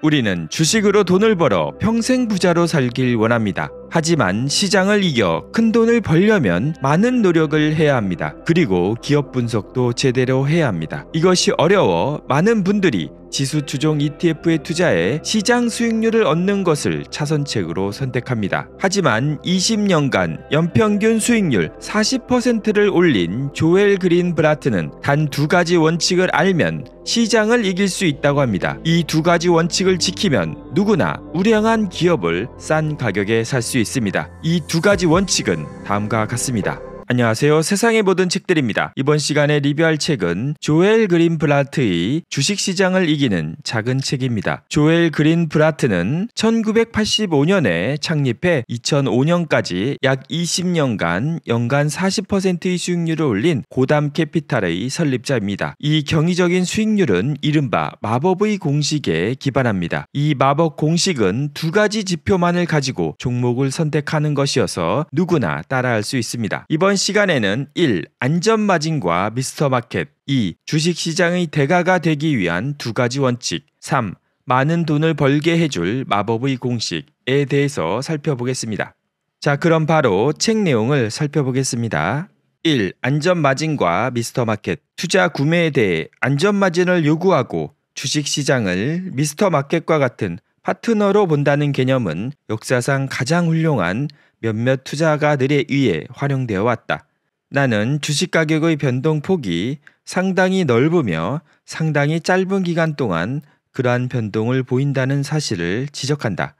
우리는 주식으로 돈을 벌어 평생 부자로 살길 원합니다. 하지만 시장을 이겨 큰 돈을 벌려면 많은 노력을 해야 합니다. 그리고 기업 분석도 제대로 해야 합니다. 이것이 어려워 많은 분들이 지수 추종 ETF에 투자해 시장 수익률을 얻는 것을 차선책으로 선택합니다. 하지만 20년간 연평균 수익률 40%를 올린 조엘 그린 브라트는 단 두 가지 원칙을 알면 시장을 이길 수 있다고 합니다. 이 두 가지 원칙을 지키면 누구나 우량한 기업을 싼 가격에 살 수 있습니다. 이 두 가지 원칙은 다음과 같습니다. 안녕하세요. 세상의 모든 책들입니다. 이번 시간에 리뷰할 책은 조엘 그린 브라트의 주식시장을 이기는 작은 책입니다. 조엘 그린 브라트는 1985년에 창립해 2005년까지 약 20년간 연간 40%의 수익률을 올린 고담 캐피탈의 설립자입니다. 이 경이적인 수익률은 이른바 마법의 공식에 기반합니다. 이 마법 공식은 두 가지 지표만을 가지고 종목을 선택하는 것이어서 누구나 따라할 수 있습니다. 이번 시간에는 1. 안전마진과 미스터마켓 2. 주식시장의 대가가 되기 위한 두 가지 원칙 3. 많은 돈을 벌게 해줄 마법의 공식에 대해서 살펴보겠습니다. 자, 그럼 바로 책 내용을 살펴보겠습니다. 1. 안전마진과 미스터마켓 투자 구매에 대해 안전마진을 요구하고 주식시장을 미스터마켓과 같은 파트너로 본다는 개념은 역사상 가장 훌륭한 몇몇 투자가들에 의해 활용되어 왔다. 나는 주식 가격의 변동폭이 상당히 넓으며 상당히 짧은 기간 동안 그러한 변동을 보인다는 사실을 지적한다.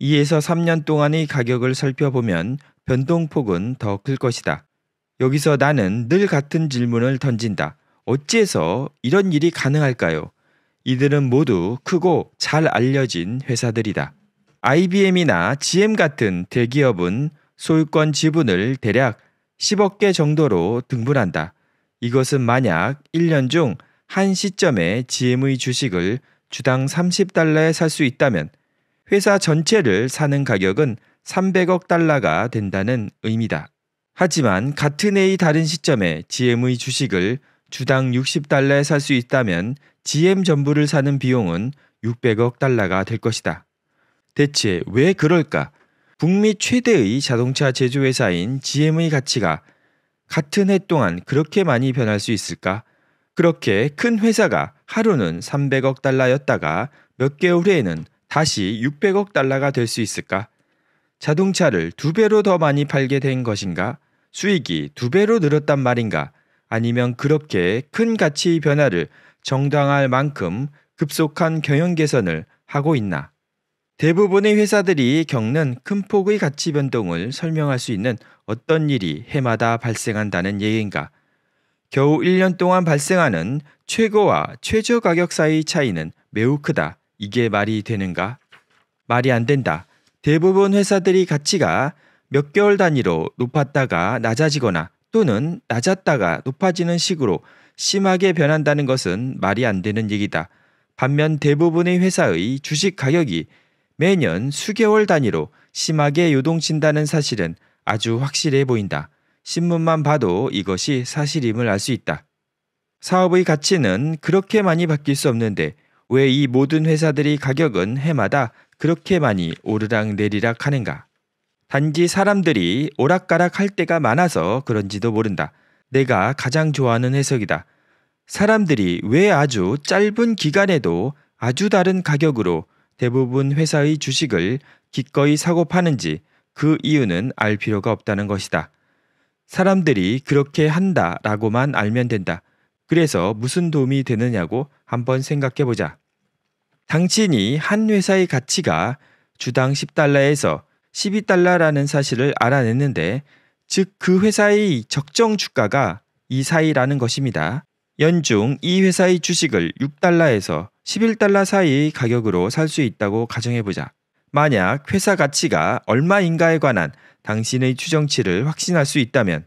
2에서 3년 동안의 가격을 살펴보면 변동폭은 더 클 것이다. 여기서 나는 늘 같은 질문을 던진다. 어찌해서 이런 일이 가능할까요? 이들은 모두 크고 잘 알려진 회사들이다. IBM이나 GM 같은 대기업은 소유권 지분을 대략 10억 개 정도로 등분한다. 이것은 만약 1년 중 한 시점에 GM의 주식을 주당 30달러에 살 수 있다면 회사 전체를 사는 가격은 300억 달러가 된다는 의미다. 하지만 같은 해의 다른 시점에 GM의 주식을 주당 60달러에 살 수 있다면 GM 전부를 사는 비용은 600억 달러가 될 것이다. 대체 왜 그럴까? 북미 최대의 자동차 제조회사인 GM의 가치가 같은 해 동안 그렇게 많이 변할 수 있을까? 그렇게 큰 회사가 하루는 300억 달러였다가 몇 개월 후에는 다시 600억 달러가 될 수 있을까? 자동차를 두 배로 더 많이 팔게 된 것인가? 수익이 두 배로 늘었단 말인가? 아니면 그렇게 큰 가치 변화를 정당할 만큼 급속한 경영 개선을 하고 있나? 대부분의 회사들이 겪는 큰 폭의 가치 변동을 설명할 수 있는 어떤 일이 해마다 발생한다는 얘기인가? 겨우 1년 동안 발생하는 최고와 최저 가격 사이의 차이는 매우 크다. 이게 말이 되는가? 말이 안 된다. 대부분 회사들이 가치가 몇 개월 단위로 높았다가 낮아지거나 또는 낮았다가 높아지는 식으로 심하게 변한다는 것은 말이 안 되는 얘기다. 반면 대부분의 회사의 주식 가격이 매년 수개월 단위로 심하게 요동친다는 사실은 아주 확실해 보인다. 신문만 봐도 이것이 사실임을 알 수 있다. 사업의 가치는 그렇게 많이 바뀔 수 없는데 왜 이 모든 회사들이 가격은 해마다 그렇게 많이 오르락 내리락 하는가? 단지 사람들이 오락가락 할 때가 많아서 그런지도 모른다. 내가 가장 좋아하는 해석이다. 사람들이 왜 아주 짧은 기간에도 아주 다른 가격으로 대부분 회사의 주식을 기꺼이 사고 파는지 그 이유는 알 필요가 없다는 것이다. 사람들이 그렇게 한다 라고만 알면 된다. 그래서 무슨 도움이 되느냐고 한번 생각해 보자. 당신이 한 회사의 가치가 주당 10달러에서 12달러라는 사실을 알아냈는데, 즉 그 회사의 적정 주가가 이 사이라는 것입니다. 연중 이 회사의 주식을 6달러에서 11달러 사이의 가격으로 살 수 있다고 가정해보자. 만약 회사 가치가 얼마인가에 관한 당신의 추정치를 확신할 수 있다면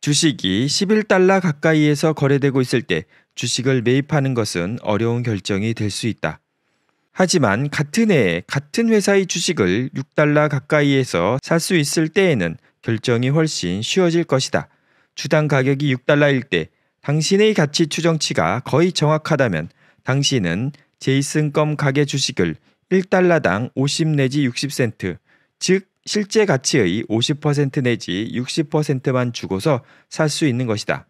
주식이 11달러 가까이에서 거래되고 있을 때 주식을 매입하는 것은 어려운 결정이 될 수 있다. 하지만 같은 해에 같은 회사의 주식을 6달러 가까이에서 살 수 있을 때에는 결정이 훨씬 쉬워질 것이다. 주당 가격이 6달러일 때 당신의 가치 추정치가 거의 정확하다면 당시는 제이슨 껌 가게 주식을 1달러당 50 내지 60센트, 즉 실제 가치의 50% 내지 60%만 주고서 살 수 있는 것이다.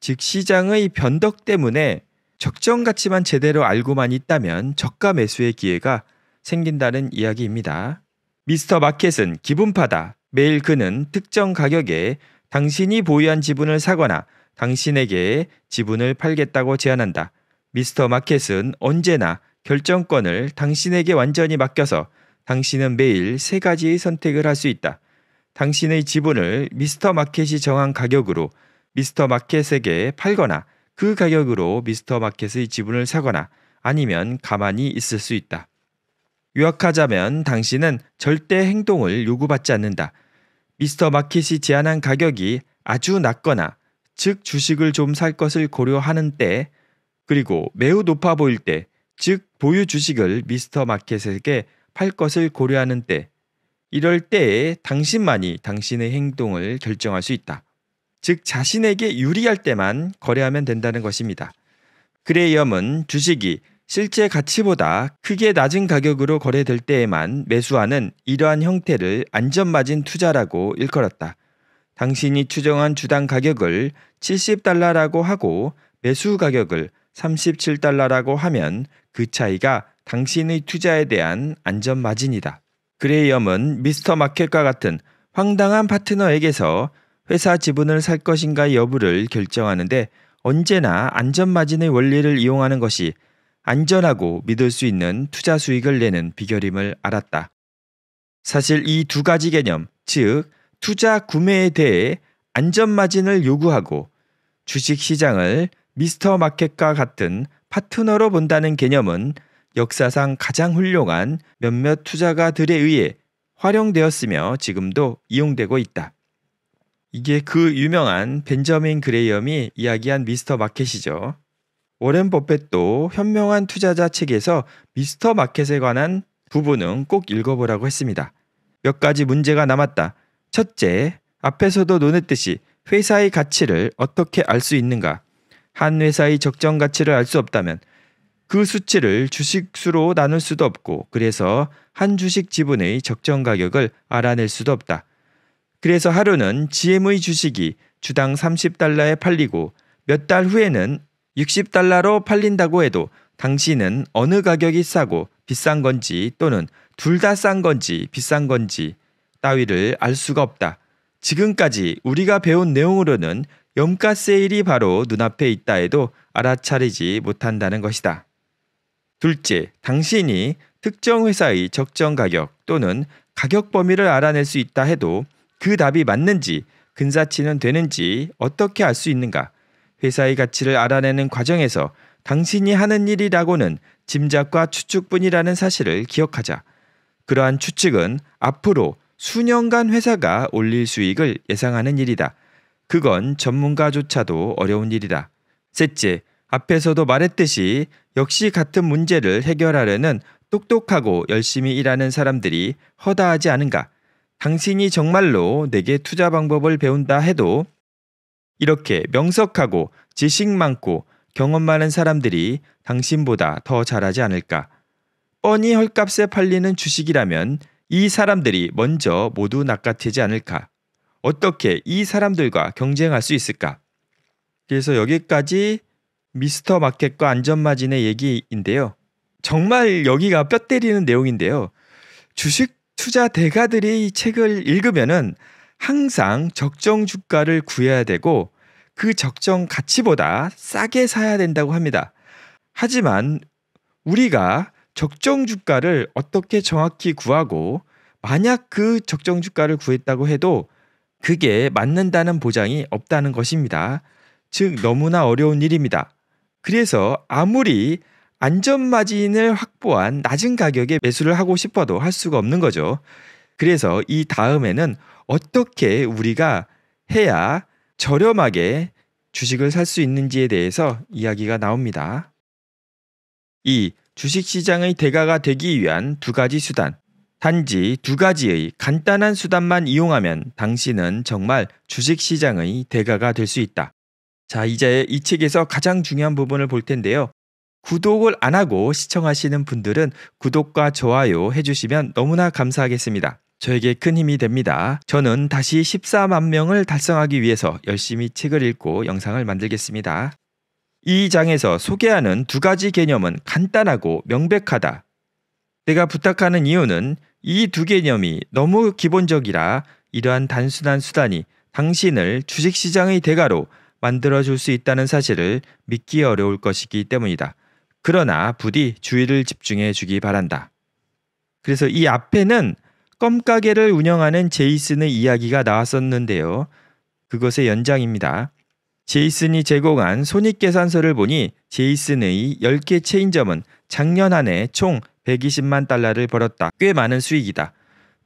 즉 시장의 변덕 때문에 적정 가치만 제대로 알고만 있다면 저가 매수의 기회가 생긴다는 이야기입니다. 미스터 마켓은 기분파다. 매일 그는 특정 가격에 당신이 보유한 지분을 사거나 당신에게 지분을 팔겠다고 제안한다. 미스터 마켓은 언제나 결정권을 당신에게 완전히 맡겨서 당신은 매일 세 가지의 선택을 할 수 있다. 당신의 지분을 미스터 마켓이 정한 가격으로 미스터 마켓에게 팔거나 그 가격으로 미스터 마켓의 지분을 사거나 아니면 가만히 있을 수 있다. 요약하자면 당신은 절대 행동을 요구받지 않는다. 미스터 마켓이 제안한 가격이 아주 낮거나 즉 주식을 좀 살 것을 고려하는 때 그리고 매우 높아 보일 때, 즉 보유 주식을 미스터 마켓에게 팔 것을 고려하는 때, 이럴 때에 당신만이 당신의 행동을 결정할 수 있다. 즉 자신에게 유리할 때만 거래하면 된다는 것입니다. 그레이엄은 주식이 실제 가치보다 크게 낮은 가격으로 거래될 때에만 매수하는 이러한 형태를 안전마진 투자라고 일컬었다. 당신이 추정한 주당 가격을 70달러라고 하고 매수 가격을 37달러라고 하면 그 차이가 당신의 투자에 대한 안전 마진이다. 그레이엄은 미스터 마켓과 같은 황당한 파트너에게서 회사 지분을 살 것인가 여부를 결정하는데 언제나 안전 마진의 원리를 이용하는 것이 안전하고 믿을 수 있는 투자 수익을 내는 비결임을 알았다. 사실 이 두 가지 개념, 즉 투자 구매에 대해 안전 마진을 요구하고 주식 시장을 미스터 마켓과 같은 파트너로 본다는 개념은 역사상 가장 훌륭한 몇몇 투자가들에 의해 활용되었으며 지금도 이용되고 있다. 이게 그 유명한 벤저민 그레이엄이 이야기한 미스터 마켓이죠. 워렌 버펫도 현명한 투자자 책에서 미스터 마켓에 관한 부분은 꼭 읽어보라고 했습니다. 몇 가지 문제가 남았다. 첫째, 앞에서도 논했듯이 회사의 가치를 어떻게 알 수 있는가? 한 회사의 적정 가치를 알 수 없다면 그 수치를 주식수로 나눌 수도 없고 그래서 한 주식 지분의 적정 가격을 알아낼 수도 없다. 그래서 하루는 GM의 주식이 주당 30달러에 팔리고 몇 달 후에는 60달러로 팔린다고 해도 당신은 어느 가격이 싸고 비싼 건지 또는 둘 다 싼 건지 비싼 건지 따위를 알 수가 없다. 지금까지 우리가 배운 내용으로는 염가 세일이 바로 눈앞에 있다 해도 알아차리지 못한다는 것이다. 둘째, 당신이 특정 회사의 적정 가격 또는 가격 범위를 알아낼 수 있다 해도 그 답이 맞는지 근사치는 되는지 어떻게 알 수 있는가? 회사의 가치를 알아내는 과정에서 당신이 하는 일이라고는 짐작과 추측뿐이라는 사실을 기억하자. 그러한 추측은 앞으로 수년간 회사가 올릴 수익을 예상하는 일이다. 그건 전문가조차도 어려운 일이다. 셋째, 앞에서도 말했듯이 역시 같은 문제를 해결하려는 똑똑하고 열심히 일하는 사람들이 허다하지 않은가. 당신이 정말로 내게 투자 방법을 배운다 해도 이렇게 명석하고 지식 많고 경험 많은 사람들이 당신보다 더 잘하지 않을까. 뻔히 헐값에 팔리는 주식이라면 이 사람들이 먼저 모두 낚아채지 않을까. 어떻게 이 사람들과 경쟁할 수 있을까? 그래서 여기까지 미스터 마켓과 안전마진의 얘기인데요. 정말 여기가 뼈 때리는 내용인데요. 주식 투자 대가들이 이 책을 읽으면은 항상 적정 주가를 구해야 되고 그 적정 가치보다 싸게 사야 된다고 합니다. 하지만 우리가 적정 주가를 어떻게 정확히 구하고 만약 그 적정 주가를 구했다고 해도 그게 맞는다는 보장이 없다는 것입니다. 즉, 너무나 어려운 일입니다. 그래서 아무리 안전마진을 확보한 낮은 가격에 매수를 하고 싶어도 할 수가 없는 거죠. 그래서 이 다음에는 어떻게 우리가 해야 저렴하게 주식을 살 수 있는지에 대해서 이야기가 나옵니다. 이 주식시장의 대가가 되기 위한 두 가지 수단. 단지 두 가지의 간단한 수단만 이용하면 당신은 정말 주식시장의 대가가 될 수 있다. 자, 이제 이 책에서 가장 중요한 부분을 볼 텐데요. 구독을 안 하고 시청하시는 분들은 구독과 좋아요 해주시면 너무나 감사하겠습니다. 저에게 큰 힘이 됩니다. 저는 다시 14만 명을 달성하기 위해서 열심히 책을 읽고 영상을 만들겠습니다. 이 장에서 소개하는 두 가지 개념은 간단하고 명백하다. 내가 부탁하는 이유는 이두 개념이 너무 기본적이라 이러한 단순한 수단이 당신을 주식시장의 대가로 만들어줄 수 있다는 사실을 믿기 어려울 것이기 때문이다. 그러나 부디 주의를 집중해 주기 바란다. 그래서 이 앞에는 껌가게를 운영하는 제이슨의 이야기가 나왔었는데요. 그것의 연장입니다. 제이슨이 제공한 손익계산서를 보니 제이슨의 10개 체인점은 작년 한해총 120만 달러를 벌었다. 꽤 많은 수익이다.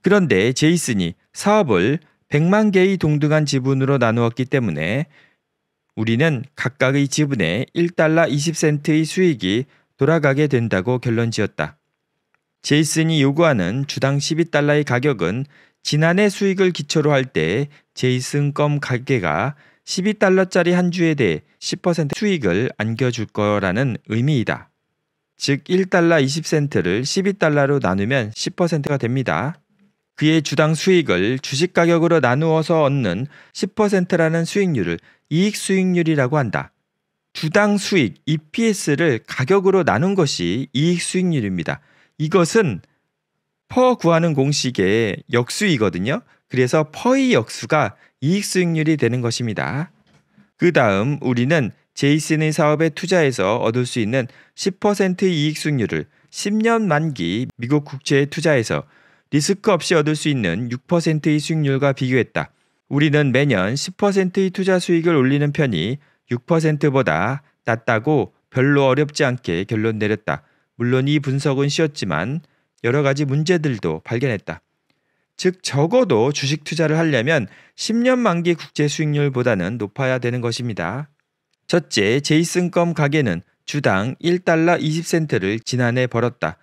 그런데 제이슨이 사업을 100만 개의 동등한 지분으로 나누었기 때문에 우리는 각각의 지분에 1달러 20센트의 수익이 돌아가게 된다고 결론 지었다. 제이슨이 요구하는 주당 12달러의 가격은 지난해 수익을 기초로 할 때 제이슨 껌 가게가 12달러짜리 한 주에 대해 10% 수익을 안겨줄 거라는 의미이다. 즉 1달러 20센트를 12달러로 나누면 10%가 됩니다. 그의 주당 수익을 주식 가격으로 나누어서 얻는 10%라는 수익률을 이익 수익률이라고 한다. 주당 수익 EPS를 가격으로 나눈 것이 이익 수익률입니다. 이것은 퍼 구하는 공식의 역수이거든요. 그래서 퍼의 역수가 이익 수익률이 되는 것입니다. 그 다음 우리는 제이슨의 사업에 투자해서 얻을 수 있는 10% 이익 수익률을 10년 만기 미국 국채에 투자해서 리스크 없이 얻을 수 있는 6%의 수익률과 비교했다. 우리는 매년 10%의 투자 수익을 올리는 편이 6%보다 낮다고 별로 어렵지 않게 결론 내렸다. 물론 이 분석은 쉬웠지만 여러 가지 문제들도 발견했다. 즉 적어도 주식 투자를 하려면 10년 만기 국제 수익률보다는 높아야 되는 것입니다. 첫째, 제이슨 껌 가게는 주당 1달러 20센트를 지난해 벌었다.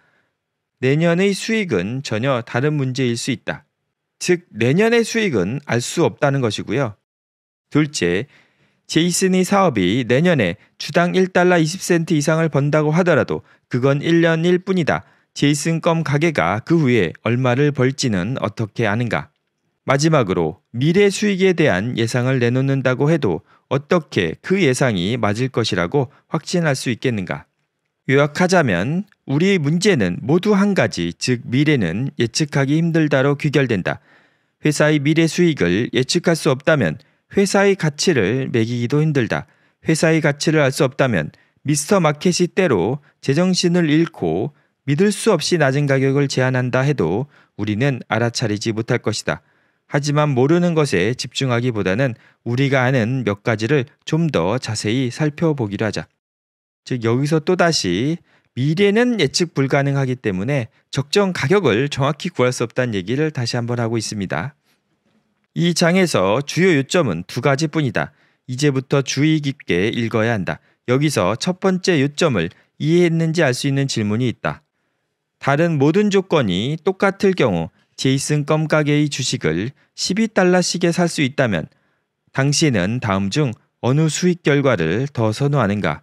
내년의 수익은 전혀 다른 문제일 수 있다. 즉, 내년의 수익은 알 수 없다는 것이고요. 둘째, 제이슨의 사업이 내년에 주당 1달러 20센트 이상을 번다고 하더라도 그건 1년일 뿐이다. 제이슨 껌 가게가 그 후에 얼마를 벌지는 어떻게 아는가? 마지막으로 미래 수익에 대한 예상을 내놓는다고 해도 어떻게 그 예상이 맞을 것이라고 확신할 수 있겠는가? 요약하자면 우리의 문제는 모두 한 가지, 즉 미래는 예측하기 힘들다로 귀결된다. 회사의 미래 수익을 예측할 수 없다면 회사의 가치를 매기기도 힘들다. 회사의 가치를 알 수 없다면 미스터 마켓이 때로 제정신을 잃고 믿을 수 없이 낮은 가격을 제한한다 해도 우리는 알아차리지 못할 것이다. 하지만 모르는 것에 집중하기보다는 우리가 아는 몇 가지를 좀 더 자세히 살펴보기로 하자. 즉 여기서 또다시 미래는 예측 불가능하기 때문에 적정 가격을 정확히 구할 수 없다는 얘기를 다시 한번 하고 있습니다. 이 장에서 주요 요점은 두 가지뿐이다. 이제부터 주의 깊게 읽어야 한다. 여기서 첫 번째 요점을 이해했는지 알 수 있는 질문이 있다. 다른 모든 조건이 똑같을 경우 제이슨 껌가게의 주식을 12달러씩에 살 수 있다면 당신은 다음 중 어느 수익 결과를 더 선호하는가?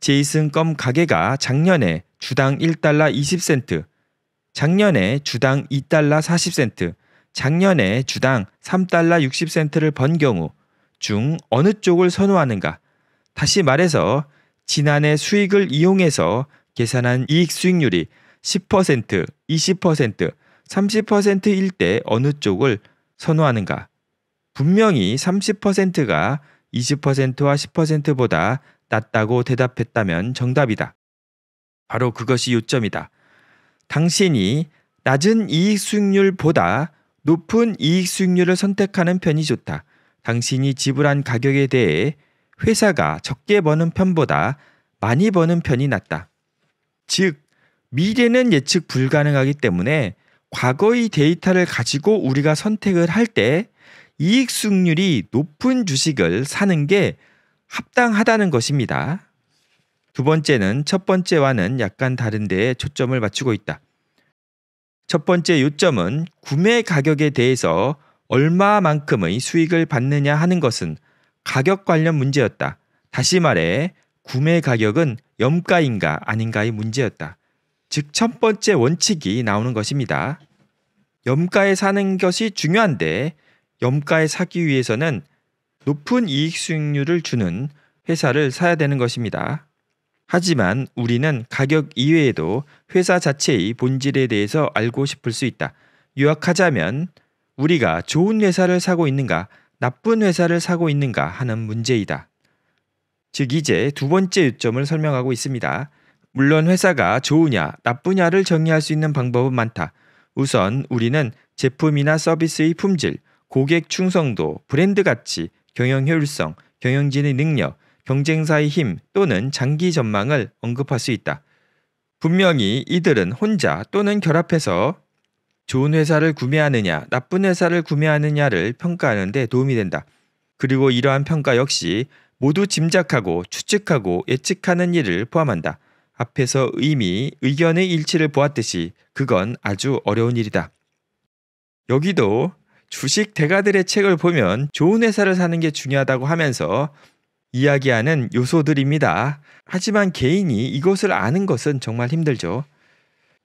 제이슨 껌 가게가 작년에 주당 1달러 20센트, 작년에 주당 2달러 40센트, 작년에 주당 3달러 60센트를 번 경우 중 어느 쪽을 선호하는가? 다시 말해서 지난해 수익을 이용해서 계산한 이익 수익률이 10%, 20%, 30%일 때 어느 쪽을 선호하는가? 분명히 30%가 20%와 10%보다 낮다고 대답했다면 정답이다. 바로 그것이 요점이다. 당신이 낮은 이익 수익률보다 높은 이익 수익률을 선택하는 편이 좋다. 당신이 지불한 가격에 대해 회사가 적게 버는 편보다 많이 버는 편이 낫다. 즉, 미래는 예측 불가능하기 때문에 과거의 데이터를 가지고 우리가 선택을 할 때 이익 수익률이 높은 주식을 사는 게 합당하다는 것입니다. 두 번째는 첫 번째와는 약간 다른 데에 초점을 맞추고 있다. 첫 번째 요점은 구매 가격에 대해서 얼마만큼의 수익을 받느냐 하는 것은 가격 관련 문제였다. 다시 말해 구매 가격은 염가인가 아닌가의 문제였다. 즉첫 번째 원칙이 나오는 것입니다. 염가에 사는 것이 중요한데 염가에 사기 위해서는 높은 이익 수익률을 주는 회사를 사야 되는 것입니다. 하지만 우리는 가격 이외에도 회사 자체의 본질에 대해서 알고 싶을 수 있다. 요약하자면 우리가 좋은 회사를 사고 있는가, 나쁜 회사를 사고 있는가 하는 문제이다. 즉 이제 두 번째 요점을 설명하고 있습니다. 물론 회사가 좋으냐 나쁘냐를 정의할 수 있는 방법은 많다. 우선 우리는 제품이나 서비스의 품질, 고객 충성도, 브랜드 가치, 경영 효율성, 경영진의 능력, 경쟁사의 힘 또는 장기 전망을 언급할 수 있다. 분명히 이들은 혼자 또는 결합해서 좋은 회사를 구매하느냐, 나쁜 회사를 구매하느냐를 평가하는 데 도움이 된다. 그리고 이러한 평가 역시 모두 짐작하고 추측하고 예측하는 일을 포함한다. 앞에서 의미 의견의 일치를 보았듯이 그건 아주 어려운 일이다. 여기도 주식 대가들의 책을 보면 좋은 회사를 사는 게 중요하다고 하면서 이야기하는 요소들입니다. 하지만 개인이 이것을 아는 것은 정말 힘들죠.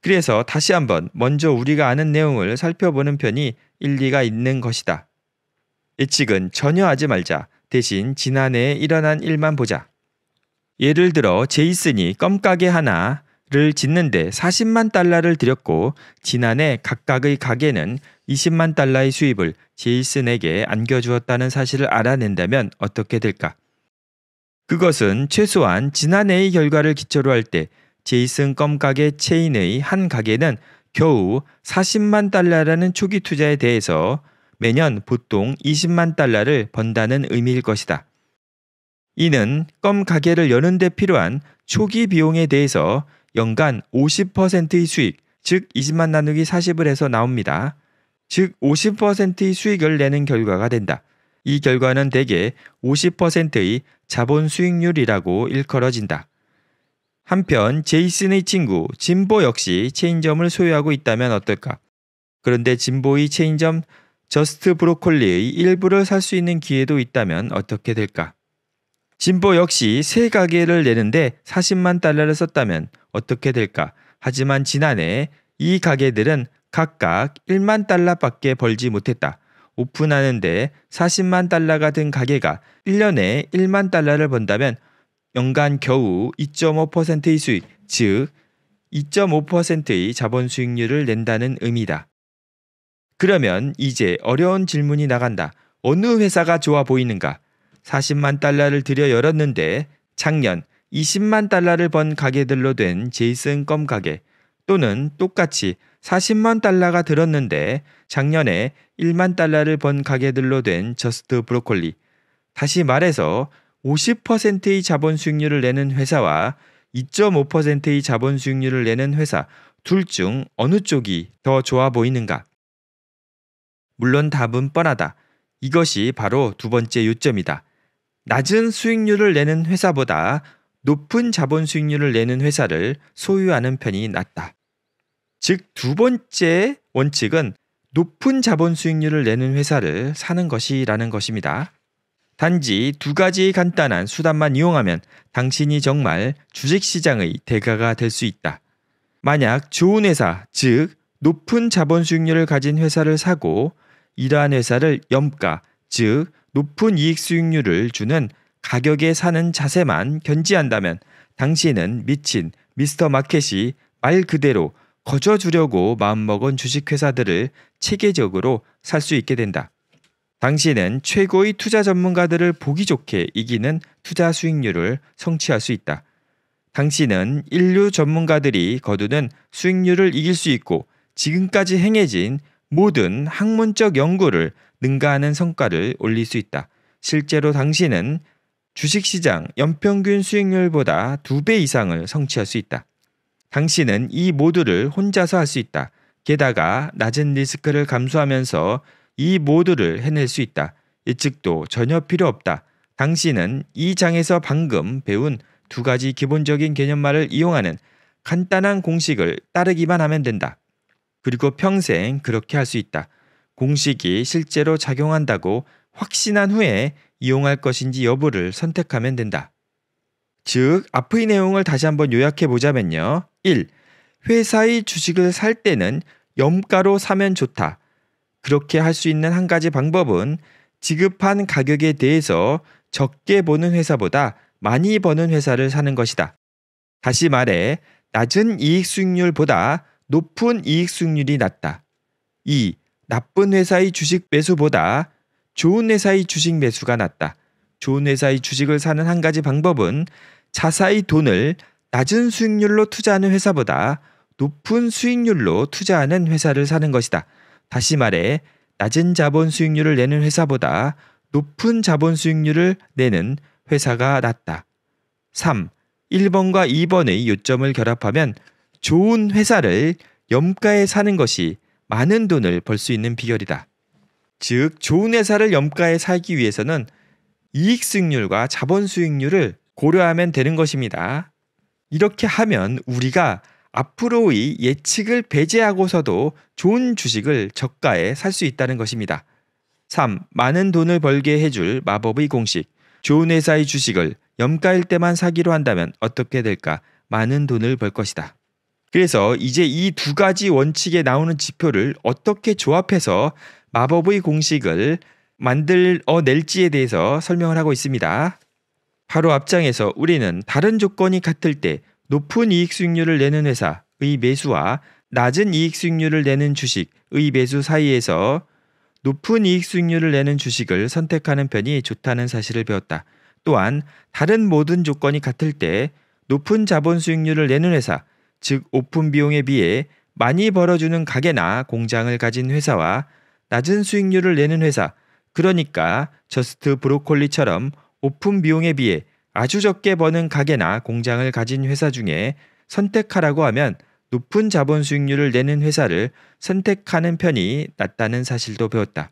그래서 다시 한번 먼저 우리가 아는 내용을 살펴보는 편이 일리가 있는 것이다. 예측은 전혀 하지 말자. 대신 지난해에 일어난 일만 보자. 예를 들어 제이슨이 껌가게 하나를 짓는데 40만 달러를 들였고 지난해 각각의 가게는 20만 달러의 수입을 제이슨에게 안겨주었다는 사실을 알아낸다면 어떻게 될까? 그것은 최소한 지난해의 결과를 기초로 할 때 제이슨 껌가게 체인의 한 가게는 겨우 40만 달러라는 초기 투자에 대해서 매년 보통 20만 달러를 번다는 의미일 것이다. 이는 껌 가게를 여는 데 필요한 초기 비용에 대해서 연간 50%의 수익, 즉 20만 나누기 40을 해서 나옵니다. 즉 50%의 수익을 내는 결과가 된다. 이 결과는 대개 50%의 자본 수익률이라고 일컬어진다. 한편 제이슨의 친구 진보 역시 체인점을 소유하고 있다면 어떨까? 그런데 진보의 체인점 저스트 브로콜리의 일부를 살 수 있는 기회도 있다면 어떻게 될까? 심보 역시 세 가게를 내는데 40만 달러를 썼다면 어떻게 될까? 하지만 지난해 이 가게들은 각각 1만 달러밖에 벌지 못했다. 오픈하는데 40만 달러가 든 가게가 1년에 1만 달러를 번다면 연간 겨우 2.5%의 수익, 즉 2.5%의 자본 수익률을 낸다는 의미다. 그러면 이제 어려운 질문이 나간다. 어느 회사가 좋아 보이는가? 40만 달러를 들여 열었는데 작년 20만 달러를 번 가게들로 된 제이슨 껌 가게 또는 똑같이 40만 달러가 들었는데 작년에 1만 달러를 번 가게들로 된 저스트 브로콜리. 다시 말해서 50%의 자본 수익률을 내는 회사와 2.5%의 자본 수익률을 내는 회사 둘 중 어느 쪽이 더 좋아 보이는가? 물론 답은 뻔하다. 이것이 바로 두 번째 요점이다. 낮은 수익률을 내는 회사보다 높은 자본 수익률을 내는 회사를 소유하는 편이 낫다. 즉, 두 번째 원칙은 높은 자본 수익률을 내는 회사를 사는 것이라는 것입니다. 단지 두 가지 간단한 수단만 이용하면 당신이 정말 주식시장의 대가가 될 수 있다. 만약 좋은 회사, 즉, 높은 자본 수익률을 가진 회사를 사고 이러한 회사를 염가, 즉, 높은 이익 수익률을 주는 가격에 사는 자세만 견지한다면 당신은 미친 미스터 마켓이 말 그대로 거저 주려고 마음먹은 주식회사들을 체계적으로 살 수 있게 된다. 당신은 최고의 투자 전문가들을 보기 좋게 이기는 투자 수익률을 성취할 수 있다. 당신은 인류 전문가들이 거두는 수익률을 이길 수 있고 지금까지 행해진 모든 학문적 연구를 능가하는 성과를 올릴 수 있다. 실제로 당신은 주식시장 연평균 수익률보다 두 배 이상을 성취할 수 있다. 당신은 이 모두를 혼자서 할 수 있다. 게다가 낮은 리스크를 감수하면서 이 모두를 해낼 수 있다. 예측도 전혀 필요 없다. 당신은 이 장에서 방금 배운 두 가지 기본적인 개념말을 이용하는 간단한 공식을 따르기만 하면 된다. 그리고 평생 그렇게 할 수 있다. 공식이 실제로 작용한다고 확신한 후에 이용할 것인지 여부를 선택하면 된다. 즉, 앞의 내용을 다시 한번 요약해 보자면요. 1. 회사의 주식을 살 때는 염가로 사면 좋다. 그렇게 할 수 있는 한 가지 방법은 지급한 가격에 대해서 적게 버는 회사보다 많이 버는 회사를 사는 것이다. 다시 말해, 낮은 이익 수익률보다 높은 이익 수익률이 낫다. 2. 나쁜 회사의 주식 매수보다 좋은 회사의 주식 매수가 낫다. 좋은 회사의 주식을 사는 한 가지 방법은 자사의 돈을 낮은 수익률로 투자하는 회사보다 높은 수익률로 투자하는 회사를 사는 것이다. 다시 말해 낮은 자본 수익률을 내는 회사보다 높은 자본 수익률을 내는 회사가 낫다. 3. 1번과 2번의 요점을 결합하면 좋은 회사를 염가에 사는 것이 많은 돈을 벌 수 있는 비결이다. 즉, 좋은 회사를 염가에 살기 위해서는 이익 수익률과 자본 수익률을 고려하면 되는 것입니다. 이렇게 하면 우리가 앞으로의 예측을 배제하고서도 좋은 주식을 저가에 살 수 있다는 것입니다. 3. 많은 돈을 벌게 해줄 마법의 공식. 좋은 회사의 주식을 염가일 때만 사기로 한다면 어떻게 될까? 많은 돈을 벌 것이다. 그래서 이제 이 두 가지 원칙에 나오는 지표를 어떻게 조합해서 마법의 공식을 만들어낼지에 대해서 설명을 하고 있습니다. 바로 앞장에서 우리는 다른 조건이 같을 때 높은 이익 수익률을 내는 회사의 매수와 낮은 이익 수익률을 내는 주식의 매수 사이에서 높은 이익 수익률을 내는 주식을 선택하는 편이 좋다는 사실을 배웠다. 또한 다른 모든 조건이 같을 때 높은 자본 수익률을 내는 회사, 즉 오픈 비용에 비해 많이 벌어주는 가게나 공장을 가진 회사와 낮은 수익률을 내는 회사, 그러니까 저스트 브로콜리처럼 오픈 비용에 비해 아주 적게 버는 가게나 공장을 가진 회사 중에 선택하라고 하면 높은 자본 수익률을 내는 회사를 선택하는 편이 낫다는 사실도 배웠다.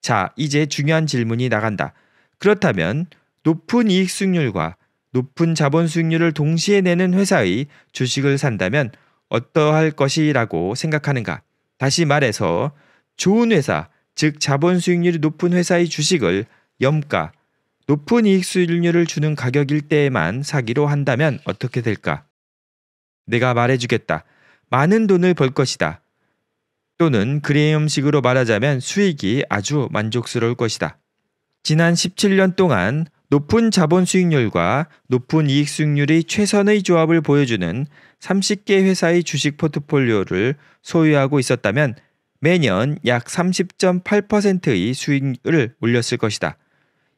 자, 이제 중요한 질문이 나간다. 그렇다면 높은 이익 수익률과 높은 자본 수익률을 동시에 내는 회사의 주식을 산다면 어떠할 것이라고 생각하는가? 다시 말해서 좋은 회사, 즉 자본 수익률이 높은 회사의 주식을 염가, 높은 이익 수익률을 주는 가격일 때에만 사기로 한다면 어떻게 될까? 내가 말해주겠다. 많은 돈을 벌 것이다. 또는 그레이엄식으로 말하자면 수익이 아주 만족스러울 것이다. 지난 17년 동안 높은 자본 수익률과 높은 이익 수익률이 최선의 조합을 보여주는 30개 회사의 주식 포트폴리오를 소유하고 있었다면 매년 약 30.8%의 수익을 올렸을 것이다.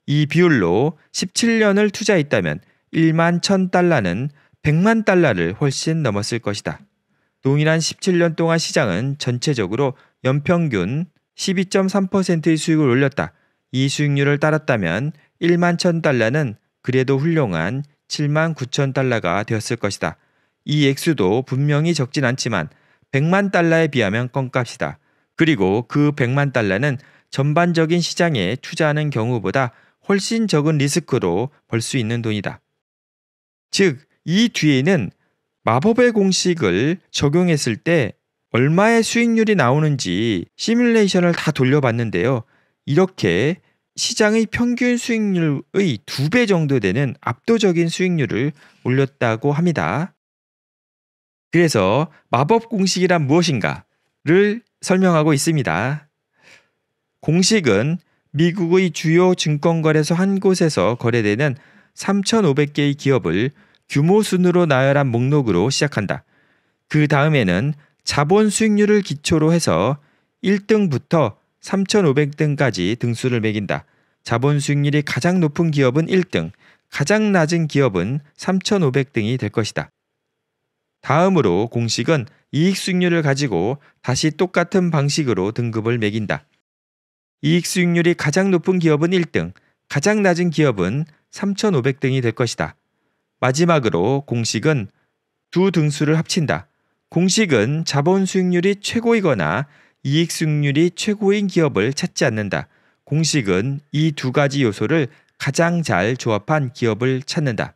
이 비율로 17년을 투자했다면 1만 1000달러는 100만 달러를 훨씬 넘었을 것이다. 동일한 17년 동안 시장은 전체적으로 연평균 12.3%의 수익을 올렸다. 이 수익률을 따랐다면 1만 1000달러는 그래도 훌륭한 7만 9천달러가 되었을 것이다. 이 액수도 분명히 적진 않지만 100만 달러에 비하면 껌값이다. 그리고 그 100만 달러는 전반적인 시장에 투자하는 경우보다 훨씬 적은 리스크로 벌 수 있는 돈이다. 즉, 이 뒤에는 마법의 공식을 적용했을 때 얼마의 수익률이 나오는지 시뮬레이션을 다 돌려봤는데요. 이렇게 시장의 평균 수익률의 두 배 정도 되는 압도적인 수익률을 올렸다고 합니다. 그래서 마법 공식이란 무엇인가를 설명하고 있습니다. 공식은 미국의 주요 증권거래소 한 곳에서 거래되는 3,500개의 기업을 규모 순으로 나열한 목록으로 시작한다. 그 다음에는 자본 수익률을 기초로 해서 1등부터 3,500등까지 등수를 매긴다. 자본 수익률이 가장 높은 기업은 1등, 가장 낮은 기업은 3,500등이 될 것이다. 다음으로 공식은 이익 수익률을 가지고 다시 똑같은 방식으로 등급을 매긴다. 이익 수익률이 가장 높은 기업은 1등, 가장 낮은 기업은 3,500등이 될 것이다. 마지막으로 공식은 두 등수를 합친다. 공식은 자본 수익률이 최고이거나 이익 수익률이 최고인 기업을 찾지 않는다. 공식은 이 두 가지 요소를 가장 잘 조합한 기업을 찾는다.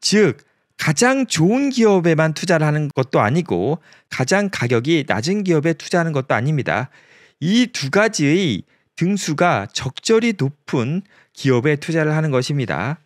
즉, 가장 좋은 기업에만 투자를 하는 것도 아니고 가장 가격이 낮은 기업에 투자하는 것도 아닙니다. 이 두 가지의 등수가 적절히 높은 기업에 투자를 하는 것입니다.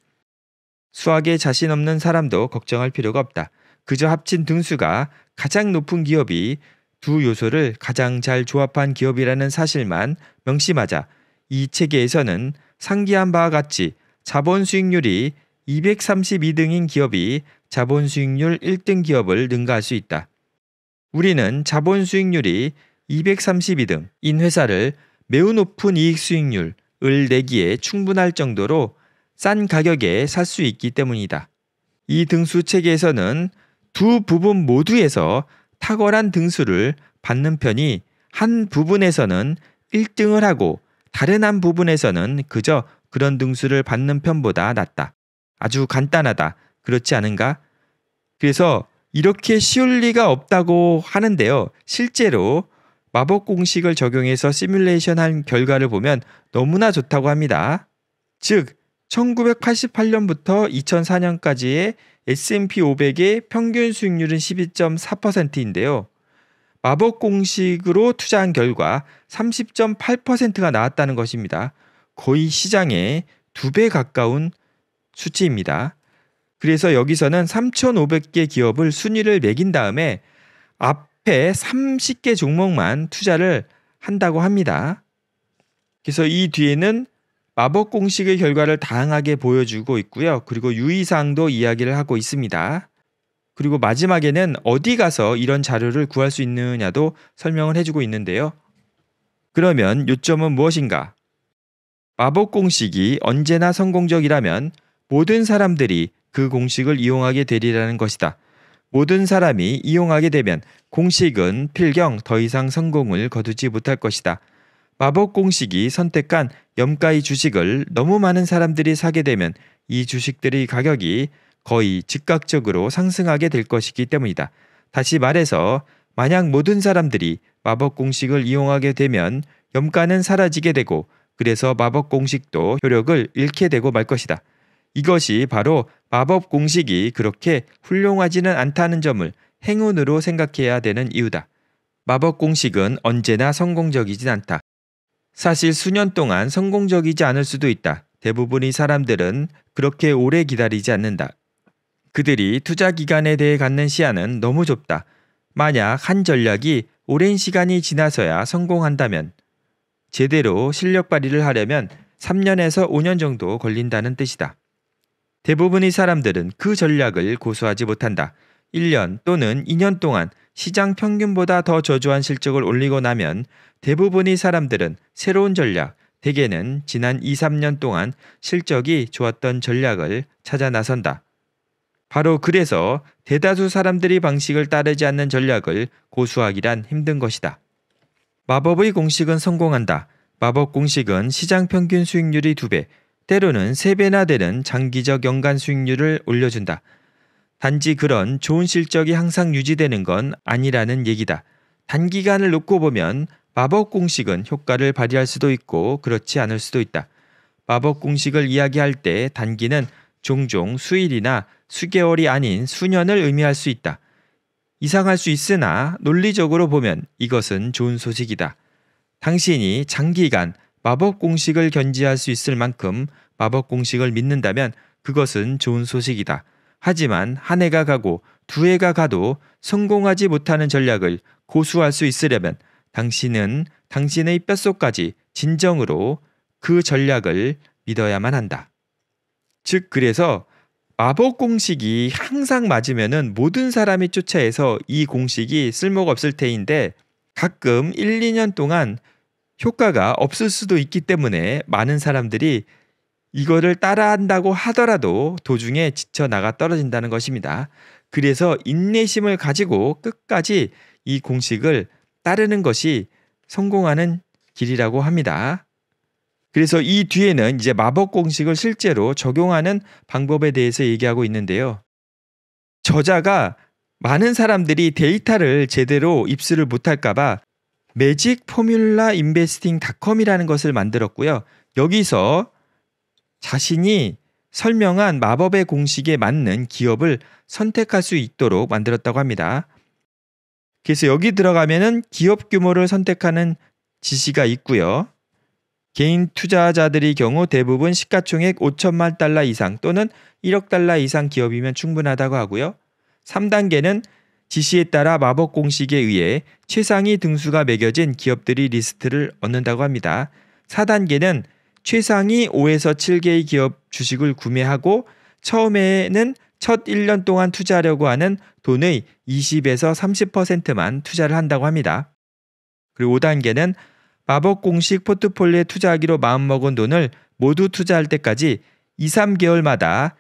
수학에 자신 없는 사람도 걱정할 필요가 없다. 그저 합친 등수가 가장 높은 기업이 두 요소를 가장 잘 조합한 기업이라는 사실만 명심하자 이 체계에서는 상기한 바와 같이 자본 수익률이 232등인 기업이 자본 수익률 1등 기업을 능가할 수 있다. 우리는 자본 수익률이 232등인 회사를 매우 높은 이익 수익률을 내기에 충분할 정도로 싼 가격에 살 수 있기 때문이다. 이 등수 체계에서는 두 부분 모두에서 탁월한 등수를 받는 편이 한 부분에서는 1등을 하고 다른 한 부분에서는 그저 그런 등수를 받는 편보다 낫다. 아주 간단하다. 그렇지 않은가? 그래서 이렇게 쉬울 리가 없다고 하는데요. 실제로 마법 공식을 적용해서 시뮬레이션 한 결과를 보면 너무나 좋다고 합니다. 즉, 1988년부터 2004년까지의 S&P 500의 평균 수익률은 12.4%인데요. 마법 공식으로 투자한 결과 30.8%가 나왔다는 것입니다. 거의 시장의 두 배 가까운 수치입니다. 그래서 여기서는 3,500개 기업을 순위를 매긴 다음에 앞에 30개 종목만 투자를 한다고 합니다. 그래서 이 뒤에는 마법 공식의 결과를 다양하게 보여주고 있고요. 그리고 유의사항도 이야기를 하고 있습니다. 그리고 마지막에는 어디 가서 이런 자료를 구할 수 있느냐도 설명을 해주고 있는데요. 그러면 요점은 무엇인가? 마법 공식이 언제나 성공적이라면 모든 사람들이 그 공식을 이용하게 되리라는 것이다. 모든 사람이 이용하게 되면 공식은 필경 더 이상 성공을 거두지 못할 것이다. 마법 공식이 선택한 염가의 주식을 너무 많은 사람들이 사게 되면 이 주식들의 가격이 거의 즉각적으로 상승하게 될 것이기 때문이다. 다시 말해서 만약 모든 사람들이 마법 공식을 이용하게 되면 염가는 사라지게 되고 그래서 마법 공식도 효력을 잃게 되고 말 것이다. 이것이 바로 마법 공식이 그렇게 훌륭하지는 않다는 점을 행운으로 생각해야 되는 이유다. 마법 공식은 언제나 성공적이진 않다. 사실 수년 동안 성공적이지 않을 수도 있다. 대부분의 사람들은 그렇게 오래 기다리지 않는다. 그들이 투자 기간에 대해 갖는 시야는 너무 좁다. 만약 한 전략이 오랜 시간이 지나서야 성공한다면 제대로 실력 발휘를 하려면 3년에서 5년 정도 걸린다는 뜻이다. 대부분의 사람들은 그 전략을 고수하지 못한다. 1년 또는 2년 동안 시장 평균보다 더 저조한 실적을 올리고 나면 대부분의 사람들은 새로운 전략, 대개는 지난 2, 3년 동안 실적이 좋았던 전략을 찾아 나선다. 바로 그래서 대다수 사람들이 방식을 따르지 않는 전략을 고수하기란 힘든 것이다. 마법의 공식은 성공한다. 마법 공식은 시장 평균 수익률이 2배, 때로는 3배나 되는 장기적 연간 수익률을 올려준다. 단지 그런 좋은 실적이 항상 유지되는 건 아니라는 얘기다. 단기간을 놓고 보면 마법 공식은 효과를 발휘할 수도 있고 그렇지 않을 수도 있다. 마법 공식을 이야기할 때 단기는 종종 수일이나 수개월이 아닌 수년을 의미할 수 있다. 이상할 수 있으나 논리적으로 보면 이것은 좋은 소식이다. 당신이 장기간 마법 공식을 견지할 수 있을 만큼 마법 공식을 믿는다면 그것은 좋은 소식이다. 하지만 한 해가 가고 두 해가 가도 성공하지 못하는 전략을 고수할 수 있으려면 당신은 당신의 뼛속까지 진정으로 그 전략을 믿어야만 한다. 즉 그래서 마법 공식이 항상 맞으면 모든 사람이 쫓아해서 이 공식이 쓸모가 없을 테인데 가끔 1, 2년 동안 효과가 없을 수도 있기 때문에 많은 사람들이 이거를 따라한다고 하더라도 도중에 지쳐 나가 떨어진다는 것입니다. 그래서 인내심을 가지고 끝까지 이 공식을 따르는 것이 성공하는 길이라고 합니다. 그래서 이 뒤에는 이제 마법 공식을 실제로 적용하는 방법에 대해서 얘기하고 있는데요. 저자가 많은 사람들이 데이터를 제대로 입수를 못할까봐 매직 포뮬라 인베스팅 닷컴이라는 것을 만들었고요. 여기서 자신이 설명한 마법의 공식에 맞는 기업을 선택할 수 있도록 만들었다고 합니다. 그래서 여기 들어가면은 기업 규모를 선택하는 지시가 있고요. 개인 투자자들의 경우 대부분 시가총액 5천만 달러 이상 또는 1억 달러 이상 기업이면 충분하다고 하고요. 3단계는 지시에 따라 마법 공식에 의해 최상위 등수가 매겨진 기업들이 리스트를 얻는다고 합니다. 4단계는 최상위 5에서 7개의 기업 주식을 구매하고 처음에는 첫 1년 동안 투자하려고 하는 돈의 20에서 30%만 투자를 한다고 합니다. 그리고 5단계는 마법 공식 포트폴리오에 투자하기로 마음먹은 돈을 모두 투자할 때까지 2, 3개월마다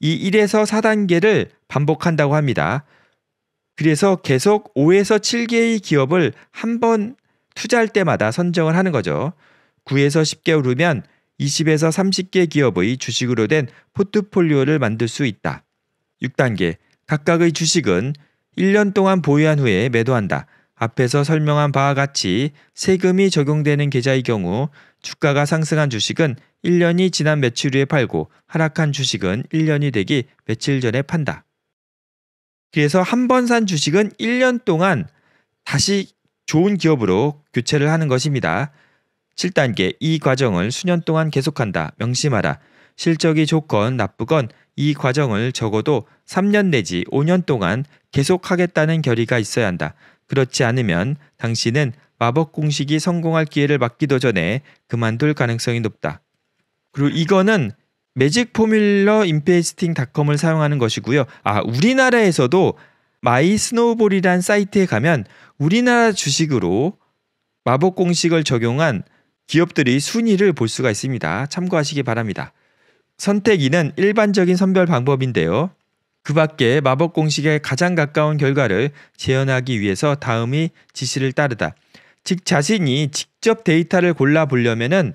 이 1에서 4단계를 반복한다고 합니다. 그래서 계속 5에서 7개의 기업을 한 번 투자할 때마다 선정을 하는 거죠. 9에서 10개 오르면 20에서 30개 기업의 주식으로 된 포트폴리오를 만들 수 있다. 6단계. 각각의 주식은 1년 동안 보유한 후에 매도한다. 앞에서 설명한 바와 같이 세금이 적용되는 계좌의 경우 주가가 상승한 주식은 1년이 지난 며칠 후에 팔고 하락한 주식은 1년이 되기 며칠 전에 판다. 그래서 한 번 산 주식은 1년 동안 다시 좋은 기업으로 교체를 하는 것입니다. 7단계 이 과정을 수년 동안 계속한다. 명심하라. 실적이 좋건 나쁘건 이 과정을 적어도 3년 내지 5년 동안 계속하겠다는 결의가 있어야 한다. 그렇지 않으면 당신은 마법 공식이 성공할 기회를 막기도 전에 그만둘 가능성이 높다. 그리고 이거는 매직 포뮬러 인베스팅닷컴을 사용하는 것이고요. 아, 우리나라에서도 마이 스노우볼이란 사이트에 가면 우리나라 주식으로 마법 공식을 적용한 기업들이 순위를 볼 수가 있습니다. 참고하시기 바랍니다. 선택 2는 일반적인 선별 방법인데요. 그 밖에 마법 공식에 가장 가까운 결과를 재현하기 위해서 다음이 지시를 따르다. 즉 자신이 직접 데이터를 골라 보려면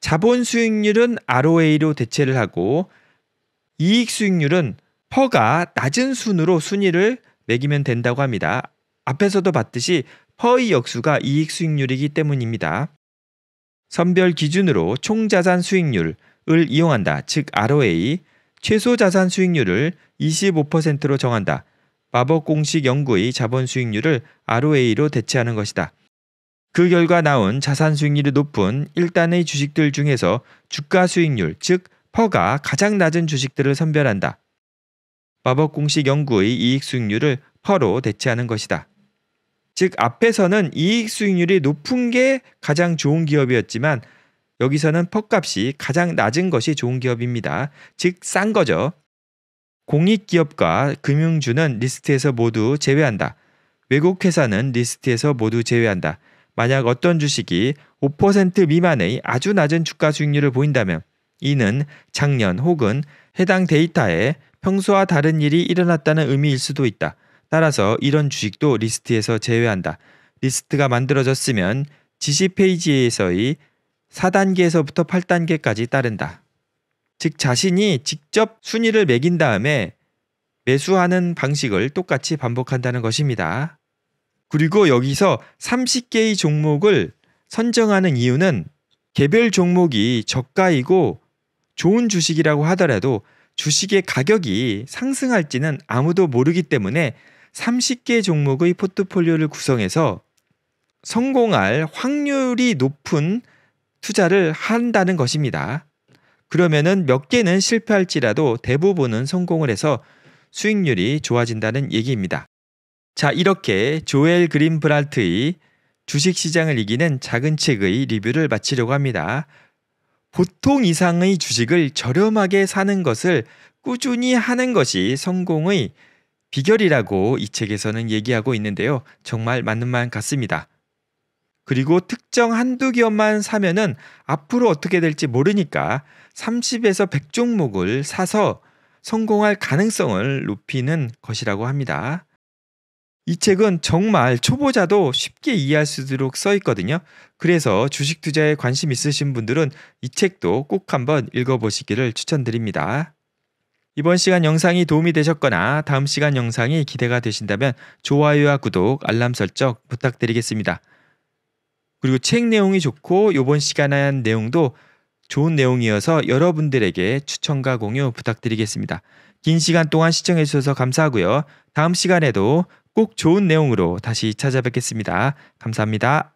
자본 수익률은 ROA로 대체를 하고 이익 수익률은 퍼가 낮은 순으로 순위를 매기면 된다고 합니다. 앞에서도 봤듯이 퍼의 역수가 이익 수익률이기 때문입니다. 선별 기준으로 총 자산 수익률을 이용한다. 즉 ROA, 최소 자산 수익률을 25%로 정한다. 마법 공식 연구의 자본 수익률을 ROA로 대체하는 것이다. 그 결과 나온 자산 수익률이 높은 일단의 주식들 중에서 주가 수익률, 즉 퍼가 가장 낮은 주식들을 선별한다. 마법 공식 연구의 이익 수익률을 퍼로 대체하는 것이다. 즉 앞에서는 이익 수익률이 높은 게 가장 좋은 기업이었지만 여기서는 퍽값이 가장 낮은 것이 좋은 기업입니다. 즉 싼 거죠. 공익기업과 금융주는 리스트에서 모두 제외한다. 외국 회사는 리스트에서 모두 제외한다. 만약 어떤 주식이 5% 미만의 아주 낮은 주가 수익률을 보인다면 이는 작년 혹은 해당 데이터에 평소와 다른 일이 일어났다는 의미일 수도 있다. 따라서 이런 주식도 리스트에서 제외한다. 리스트가 만들어졌으면 지시 페이지에서의 4단계에서부터 8단계까지 따른다. 즉 자신이 직접 순위를 매긴 다음에 매수하는 방식을 똑같이 반복한다는 것입니다. 그리고 여기서 30개의 종목을 선정하는 이유는 개별 종목이 저가이고 좋은 주식이라고 하더라도 주식의 가격이 상승할지는 아무도 모르기 때문에 30개 종목의 포트폴리오를 구성해서 성공할 확률이 높은 투자를 한다는 것입니다. 그러면은 몇 개는 실패할지라도 대부분은 성공을 해서 수익률이 좋아진다는 얘기입니다. 자, 이렇게 조엘 그린브랄트의 주식시장을 이기는 작은 책의 리뷰를 마치려고 합니다. 보통 이상의 주식을 저렴하게 사는 것을 꾸준히 하는 것이 성공의 비결이라고 이 책에서는 얘기하고 있는데요. 정말 맞는 말 같습니다. 그리고 특정 한두 기업만 사면은 앞으로 어떻게 될지 모르니까 30에서 100종목을 사서 성공할 가능성을 높이는 것이라고 합니다. 이 책은 정말 초보자도 쉽게 이해할 수 있도록 써 있거든요. 그래서 주식 투자에 관심 있으신 분들은 이 책도 꼭 한번 읽어보시기를 추천드립니다. 이번 시간 영상이 도움이 되셨거나 다음 시간 영상이 기대가 되신다면 좋아요와 구독, 알람 설정 부탁드리겠습니다. 그리고 책 내용이 좋고 이번 시간에 한 내용도 좋은 내용이어서 여러분들에게 추천과 공유 부탁드리겠습니다. 긴 시간 동안 시청해주셔서 감사하고요. 다음 시간에도 꼭 좋은 내용으로 다시 찾아뵙겠습니다. 감사합니다.